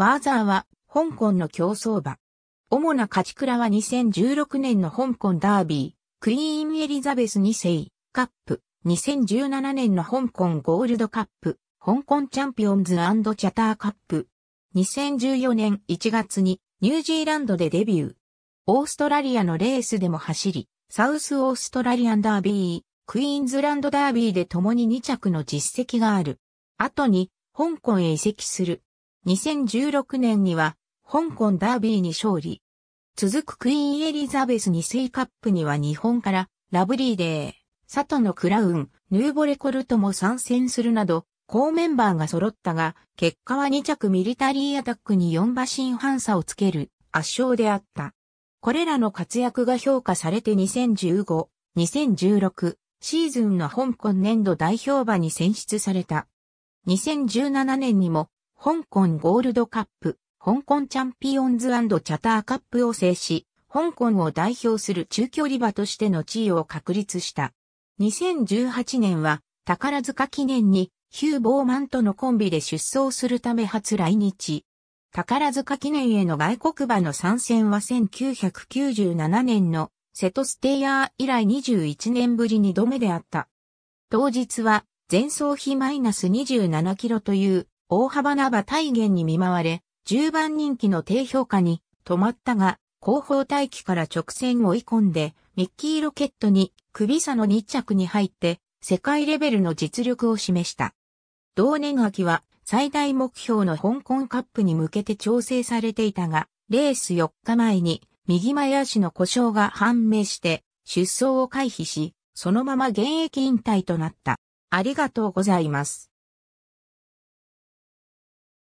ワーザーは、香港の競走馬。主な勝ち倉は2016年の香港ダービー、クイーンエリザベス2世、カップ、2017年の香港ゴールドカップ、香港チャンピオンズチャターカップ。2014年1月にニュージーランドでデビュー。オーストラリアのレースでも走り、サウスオーストラリアンダービー、クイーンズランドダービーで共に2着の実績がある。後に、香港へ移籍する。2016年には、香港ダービーに勝利。続くクイーンエリザベス2世カップには日本から、ラブリーデー、佐藤のクラウン、ヌーボレコルトも参戦するなど、高メンバーが揃ったが、結果は2着ミリタリーアタックに4馬身半差をつける圧勝であった。これらの活躍が評価されて2015、2016シーズンの香港年度代表馬に選出された。2017年にも香港ゴールドカップ、香港チャンピオンズチャターカップを制し、香港を代表する中距離馬としての地位を確立した。2018年は宝塚記念にヒュー・ボーマンとのコンビで出走するため初来日。宝塚記念への外国馬の参戦は1997年のセトステイヤー以来21年ぶり2度目であった。当日は前走比マイナス27キロという大幅な馬体減に見舞われ、10番人気の低評価に止まったが、後方待機から直線を追い込んで、ミッキーロケットに首差の2着に入って、世界レベルの実力を示した。同年秋は最大目標の香港カップに向けて調整されていたが、レース4日前に右前足の故障が判明して出走を回避し、そのまま現役引退となった。ありがとうございます。